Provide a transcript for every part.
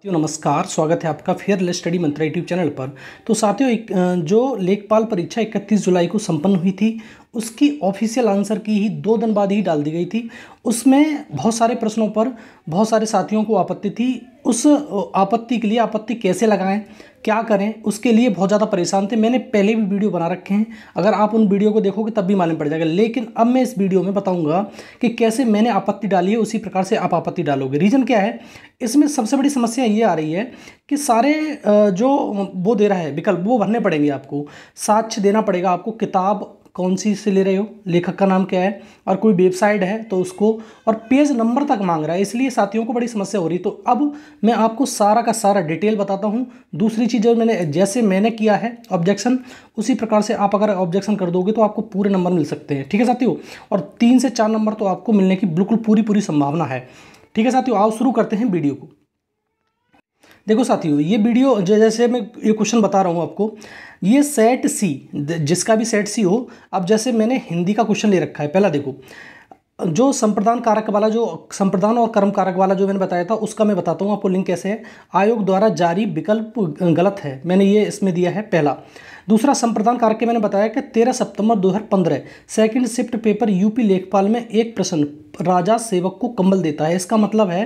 साथियों नमस्कार स्वागत है आपका fair study mantra YouTube channel पर तो साथियों जो लेखपाल परीक्षा 31 जुलाई को संपन्न हुई थी उसकी ऑफिशियल आंसर की ही दो दिन बाद ही डाल दी गई थी उसमें बहुत सारे प्रश्नों पर बहुत सारे साथियों को आपत्ति थी उस आपत्ति के लिए आपत्ति कैसे लगाएं क्या करें उसके लिए बहुत ज़्यादा परेशान थे मैंने पहले भी वीडियो बना रखे हैं अगर आप उन वीडियो को देखोगे तब भी मालूम पड़ जाएगा लेकिन अब मैं इस वीडियो में बताऊंगा कि कैसे मैंने आपत्ति डाली है उसी प्रकार से आप आपत्ति डालोगे रीज़न क्या है इसमें सबसे बड़ी समस्या ये आ रही है कि सारे जो वो दे रहा है विकल्प वो भरने पड़ेंगे आपको साक्ष्य देना पड़ेगा आपको किताब कौन सी से ले रहे हो लेखक का नाम क्या है और कोई वेबसाइट है तो उसको और पेज नंबर तक मांग रहा है इसलिए साथियों को बड़ी समस्या हो रही तो अब मैं आपको सारा का सारा डिटेल बताता हूँ दूसरी चीज़ जब मैंने जैसे मैंने किया है ऑब्जेक्शन उसी प्रकार से आप अगर ऑब्जेक्शन कर दोगे तो आपको पूरे नंबर मिल सकते हैं ठीक है साथियों और तीन से चार नंबर तो आपको मिलने की बिल्कुल पूरी पूरी संभावना है ठीक है साथियों आओ शुरू करते हैं वीडियो को देखो साथियों ये वीडियो जैसे मैं ये क्वेश्चन बता रहा हूँ आपको ये सेट सी जिसका भी सेट सी हो अब जैसे मैंने हिंदी का क्वेश्चन ले रखा है पहला देखो जो संप्रदान कारक वाला जो संप्रदान और कर्म कारक वाला जो मैंने बताया था उसका मैं बताता हूँ आपको लिंक कैसे है आयोग द्वारा जारी विकल्प गलत है मैंने ये इसमें दिया है पहला दूसरा संप्रदान कारक के मैंने बताया कि तेरह सितंबर 2015 सेकंड शिफ्ट पेपर यूपी लेखपाल में एक प्रश्न राजा सेवक को कम्बल देता है इसका मतलब है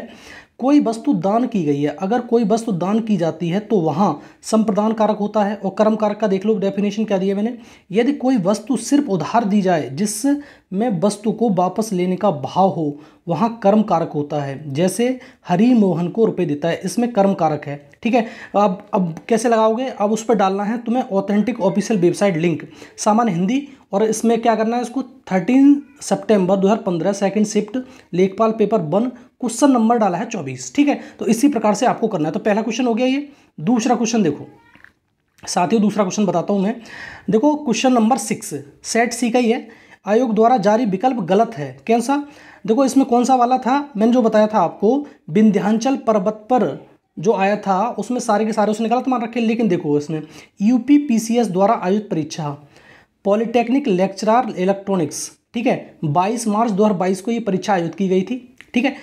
कोई वस्तु दान की गई है अगर कोई वस्तु दान की जाती है तो वहाँ संप्रदान कारक होता है और कर्म कारक का देख लो डेफिनेशन क्या दिया मैंने यदि कोई वस्तु सिर्फ उधार दी जाए जिसमें वस्तु को वापस लेने का भाव हो वहाँ कर्म कारक होता है जैसे हरी मोहन को रुपये देता है इसमें कर्म कारक है ठीक है अब अब कैसे लगाओगे अब उस पर डालना है तुम्हें ऑथेंटिक ऑफिशियल वेबसाइट लिंक सामान्य हिंदी और इसमें क्या करना है इसको 13 सितंबर 2015 सेकंड शिफ्ट लेखपाल पेपर वन क्वेश्चन नंबर डाला है चौबीस ठीक है तो इसी प्रकार से आपको करना है तो पहला क्वेश्चन हो गया ये दूसरा क्वेश्चन देखो साथियों दूसरा क्वेश्चन बताता हूँ मैं देखो question number six set C का ही है आयोग द्वारा जारी विकल्प गलत है कैसा देखो इसमें कौन सा वाला था मैंने जो बताया था आपको विंध्यांचल पर्वत पर जो आया था उसमें सारे के सारे उसने गलत मान रखे लेकिन देखो इसमें यूपीपीसीएस द्वारा आयोजित परीक्षा पॉलिटेक्निक लेक्चरार इलेक्ट्रॉनिक्स ठीक है 22 मार्च 2022 को ये परीक्षा आयोजित की गई थी ठीक है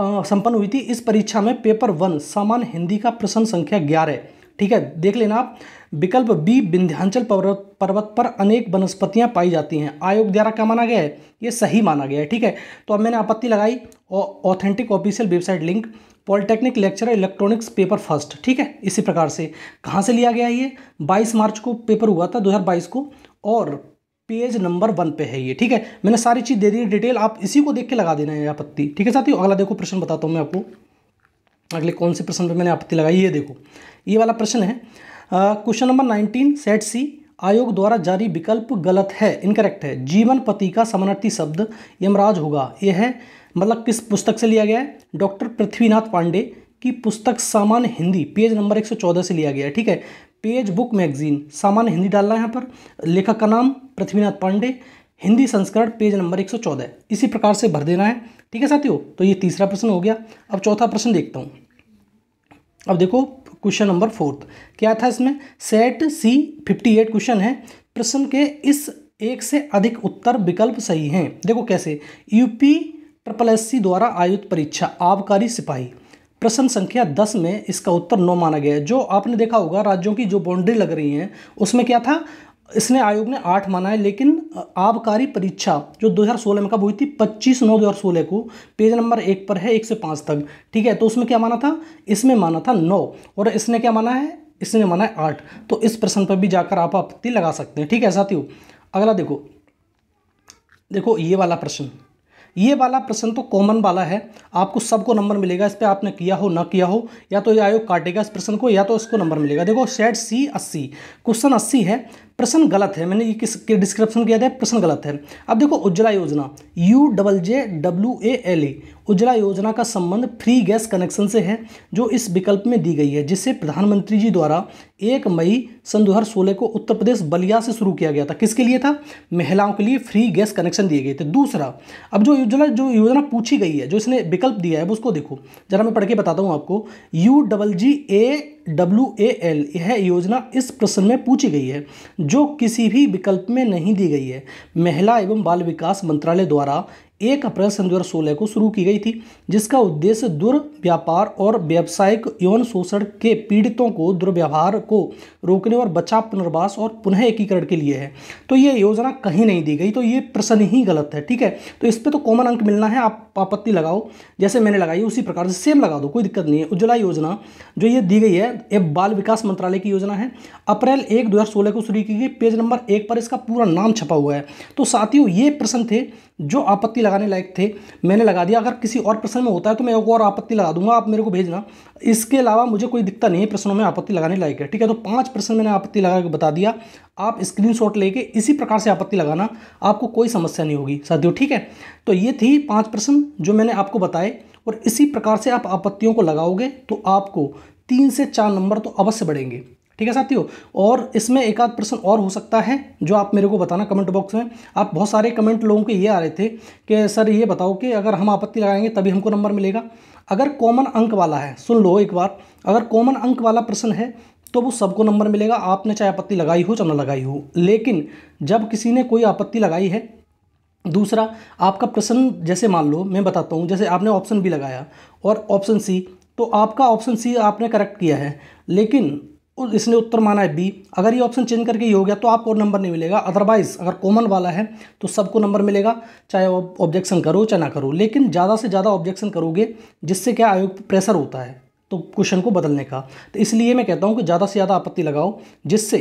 संपन्न हुई थी इस परीक्षा में पेपर वन सामान्य हिंदी का प्रश्न संख्या ग्यारह ठीक है देख लेना आप विकल्प बी विंध्यांचल पर्वत पर्वत पर अनेक वनस्पतियां पाई जाती हैं आयोग द्वारा क्या माना गया है ये सही माना गया है ठीक है तो अब मैंने आपत्ति लगाई और authentic official website link polytechnic lecture electronics paper first ठीक है इसी प्रकार से कहाँ से लिया गया ये 22 मार्च को पेपर हुआ था 2022 को और पेज नंबर वन पे है ये ठीक है मैंने सारी चीज़ दे दी डिटेल आप इसी को देख के लगा देना है आपत्ति ठीक है साथियों अगला देखो प्रश्न बताता हूँ मैं आपको अगले कौन से प्रश्न पे मैंने आपत्ति लगाई ये देखो ये वाला प्रश्न है question number nineteen set C आयोग द्वारा जारी विकल्प गलत है इनकरेक्ट है जीवन पति का समानार्थी शब्द यमराज होगा यह है मतलब किस पुस्तक से लिया गया है डॉक्टर पृथ्वीनाथ पांडे की पुस्तक सामान्य हिंदी पेज नंबर 114 से लिया गया है ठीक है पेज बुक मैगजीन सामान्य हिंदी डालना है यहाँ पर लेखक का नाम पृथ्वीनाथ पांडे हिंदी संस्करण पेज नंबर 114 इसी प्रकार से भर देना है ठीक है साथियों तो ये तीसरा प्रश्न हो गया अब चौथा प्रश्न देखता हूँ अब देखो क्वेश्चन नंबर फोर्थ क्या था इसमें set C fifty eight question है प्रश्न के इस एक से अधिक उत्तर विकल्प सही हैं देखो कैसे यूपी ट्रिपल सी द्वारा आयुक्त परीक्षा आबकारी सिपाही प्रश्न संख्या दस में इसका उत्तर नौ माना गया है जो आपने देखा होगा राज्यों की जो बाउंड्री लग रही हैं उसमें क्या था इसने आयोग ने आठ माना है लेकिन आबकारी परीक्षा जो 2016 में कब हुई थी 25 नौ 2016 को पेज नंबर एक पर है एक से पाँच तक ठीक है तो उसमें क्या माना था इसमें माना था नौ और इसने क्या माना है इसने माना है आठ तो इस प्रश्न पर भी जाकर आप आपत्ति लगा सकते हैं ठीक है साथियों अगला देखो देखो ये वाला प्रश्न ये वाला प्रश्न तो कॉमन वाला है आपको सबको नंबर मिलेगा इस पर आपने किया हो ना किया हो या तो ये आयोग काटेगा इस प्रश्न को या तो इसको नंबर मिलेगा देखो सेट सी अस्सी क्वेश्चन अस्सी है प्रश्न गलत है मैंने ये किस के डिस्क्रिप्शन किया था प्रश्न गलत है अब देखो Ujjwala Yojana U double J W A L E Ujjwala Yojana का संबंध फ्री गैस कनेक्शन से है जो इस विकल्प में दी गई है जिसे प्रधानमंत्री जी द्वारा एक मई सन दो सोलह को उत्तर प्रदेश बलिया से शुरू किया गया था किसके लिए था महिलाओं के लिए फ्री गैस कनेक्शन दिए गए थे दूसरा अब जो उज्ज्वला जो योजना पूछी गई है जो इसने विकल्प दिया है वो उसको देखो जरा मैं पढ़ के बताता हूँ आपको U double G A W A L यह योजना इस प्रश्न में पूछी गई है जो किसी भी विकल्प में नहीं दी गई है महिला एवं बाल विकास मंत्रालय द्वारा एक अप्रैल सन दो को शुरू की गई थी जिसका उद्देश्य दुर्व्यापार और व्यावसायिक यौन शोषण के पीड़ितों को दुर्व्यवहार को रोकने और बचाव पुनर्वास और पुनः एकीकरण के लिए है तो ये योजना कहीं नहीं दी गई तो ये प्रश्न ही गलत है ठीक है तो इस पर तो कॉमन अंक मिलना है आप आपत्ति लगाओ जैसे मैंने लगाई उसी प्रकार से सेम लगा दो कोई दिक्कत नहीं है उज्ज्वला योजना जो ये दी गई है ये बाल विकास मंत्रालय की योजना है अप्रैल एक दो को शुरू की गई पेज नंबर एक पर इसका पूरा नाम छपा हुआ है तो साथियों ये प्रश्न थे जो आपत्ति लगाने लायक थे मैंने लगा दिया अगर किसी और प्रश्न में होता है तो मैं एक और आपत्ति लगा दूंगा आप मेरे को भेजना इसके अलावा मुझे कोई दिक्कत नहीं है प्रश्नों में आपत्ति लगाने लायक है ठीक है तो पांच प्रश्न मैंने आपत्ति लगा के बता दिया आप स्क्रीनशॉट लेके इसी प्रकार से आपत्ति लगाना आपको कोई समस्या नहीं होगी साथियों ठीक है तो ये थी पाँच प्रश्न जो मैंने आपको बताए और इसी प्रकार से आप आपत्तियों को लगाओगे तो आपको तीन से चार नंबर तो अवश्य बढ़ेंगे ठीक है साथियों और इसमें एक आध प्रश्न और हो सकता है जो आप मेरे को बताना कमेंट बॉक्स में आप बहुत सारे कमेंट लोगों के ये आ रहे थे कि सर ये बताओ कि अगर हम आपत्ति लगाएंगे तभी हमको नंबर मिलेगा अगर कॉमन अंक वाला है सुन लो एक बार अगर कॉमन अंक वाला प्रश्न है तो वो सबको नंबर मिलेगा आपने चाहे आपत्ति लगाई हो चाहे ना लगाई हो लेकिन जब किसी ने कोई आपत्ति लगाई है दूसरा आपका प्रश्न जैसे मान लो मैं बताता हूँ जैसे आपने ऑप्शन बी लगाया और ऑप्शन सी तो आपका ऑप्शन सी आपने करेक्ट किया है लेकिन इसने उत्तर माना है बी अगर ये ऑप्शन चेंज करके ये हो गया तो आपको नंबर नहीं मिलेगा अदरवाइज़ अगर कॉमन वाला है तो सबको नंबर मिलेगा चाहे वो ऑब्जेक्शन करो चाहे ना करो लेकिन ज़्यादा से ज़्यादा ऑब्जेक्शन करोगे जिससे क्या आयोग प्रेशर होता है तो क्वेश्चन को बदलने का तो इसलिए मैं कहता हूँ कि ज़्यादा से ज़्यादा आपत्ति लगाओ जिससे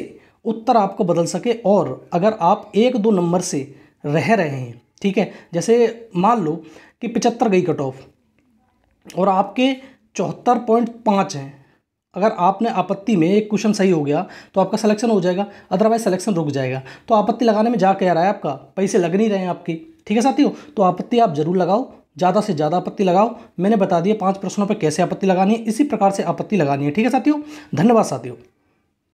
उत्तर आपको बदल सके और अगर आप एक दो नंबर से रह रहे हैं ठीक है जैसे मान लो कि पचहत्तर गई कट ऑफ और आपके चौहत्तर पॉइंट पाँच हैं अगर आपने आपत्ति में एक क्वेश्चन सही हो गया तो आपका सिलेक्शन हो जाएगा अदरवाइज सिलेक्शन रुक जाएगा तो आपत्ति लगाने में जा क्या रहा है आपका पैसे लग नहीं रहे हैं आपकी ठीक है साथियों तो आपत्ति आप जरूर लगाओ ज़्यादा से ज़्यादा आपत्ति लगाओ मैंने बता दिया पाँच प्रश्नों पर कैसे आपत्ति लगानी है इसी प्रकार से आपत्ति लगानी है ठीक है साथियों धन्यवाद साथियों